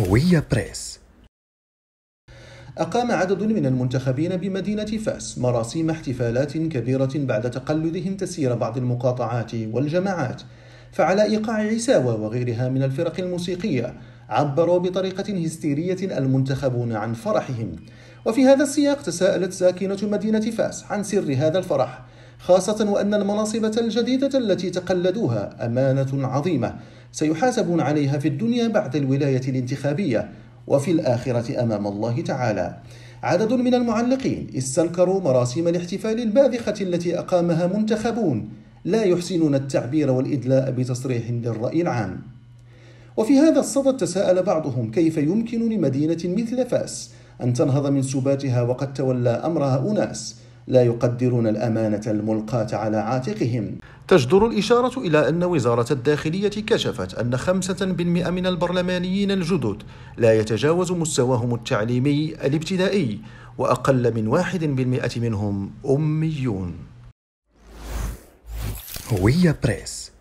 هوية بريس أقام عدد من المنتخبين بمدينة فاس مراسيم احتفالات كبيرة بعد تقلدهم تسيير بعض المقاطعات والجماعات فعلى إيقاع عساوة وغيرها من الفرق الموسيقية عبروا بطريقة هستيرية المنتخبون عن فرحهم وفي هذا السياق تساءلت ساكنة مدينة فاس عن سر هذا الفرح خاصة وأن المناصب الجديدة التي تقلدوها أمانة عظيمة سيحاسبون عليها في الدنيا بعد الولاية الانتخابية وفي الآخرة أمام الله تعالى. عدد من المعلقين استنكروا مراسم الاحتفال الباذخة التي أقامها منتخبون لا يحسنون التعبير والإدلاء بتصريح للرأي العام. وفي هذا الصدد تساءل بعضهم كيف يمكن لمدينة مثل فاس أن تنهض من سباتها وقد تولى أمرها أناس لا يقدرون الأمانة الملقاة على عاتقهم تجدر الإشارة إلى أن وزارة الداخلية كشفت أن 5% من البرلمانيين الجدد لا يتجاوز مستواهم التعليمي الابتدائي وأقل من 1% منهم أميون هوية بريس